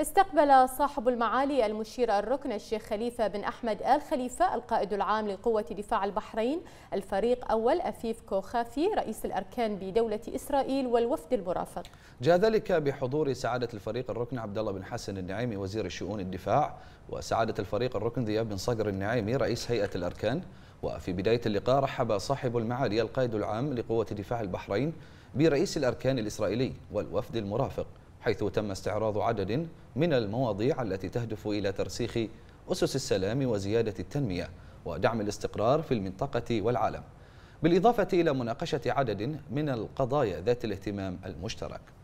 استقبل صاحب المعالي المشير الركن الشيخ خليفة بن أحمد آل خليفة القائد العام لقوة دفاع البحرين الفريق أول أفيف كوخافي رئيس الأركان بدولة إسرائيل والوفد المرافق جاء ذلك بحضور سعادة الفريق الركن عبد الله بن حسن النعيمي وزير شؤون الدفاع وسعادة الفريق الركن ذياب بن صقر النعيمي رئيس هيئة الأركان وفي بداية اللقاء رحب صاحب المعالي القائد العام لقوة دفاع البحرين برئيس الأركان الإسرائيلي والوفد المرافق حيث تم استعراض عدد من المواضيع التي تهدف إلى ترسيخ أسس السلام وزيادة التنمية ودعم الاستقرار في المنطقة والعالم بالإضافة إلى مناقشة عدد من القضايا ذات الاهتمام المشترك